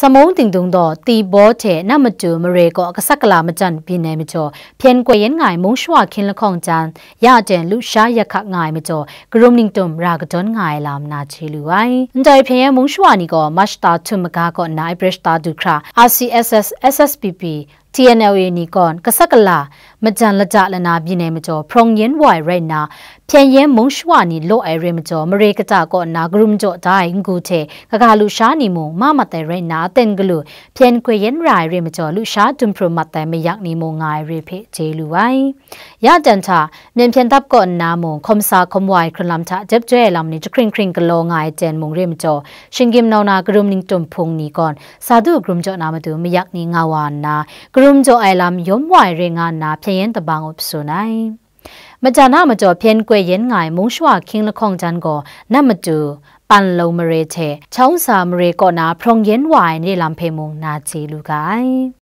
สมองติงตุงดอตีบอเทนามจูมเรก็กสักลามจันพินเนมจอเพียนกวยเย็นง่ายมงชวาคินละของจันยาเจนลุชายะขะง่ายมจอกรุมนิงตุมรากดอนง่ายลามนาชีลุไวอันใจเพียนมงชวานี่ก็มัชตาทุมกาก็นายเบรชตาดูครา RCSS SSPP TNLA နီကွန်ကဆက်ကလာမကြန်လကြလနာပြည်နယ်မကျော်ဖရုံယင်းဝိုင်ရိုင်နာဖြန်ယင်းမုံရှဝနီလော့အဲရမကျော်မရေကကြကောနာဂရုမကျော်ဒိုင်ဂူချေကကလူရှာနီမုံမမတဲရိုင်နာအတင်ကလူဖြန်ခွေယင်းရိုင်ရမကျော်လူရှာတွမ်ပရမတဲမယောက်နီမုံငါရဖေဂျေလူဝိုင်ရတန်ချာမြန်ဖြန်တပ်ကောနာမုံခွန်စာခွန်ဝိုင်ခလမ်ချာဂျက်ကျဲလမ်နီခရင်ခရင်ကလောငါအတန်မုံရမကျော်ရှင်ဂိမနောနာဂရုမနင်းတွမ်ဖုန်နီကွန်စာဒုဂရုမကျော်နာမတူမယောက်နီငါဝါနာဂရုမ်ဂျိုအိုင်လမ်ယုံဝိုင်ရင်ငါနာဖျရင်တဘောင်အပစုနိုင်မကြနာမကြော်ဖျင်ကွယ်ရင်ငိုင်မုံရှွာခင်းလခေါင်ဂျန်ကိုနမတူปันลมเรเทช่องสามเรก็นาพรองเย็นวายในลำเพมุงนาจีลูกาย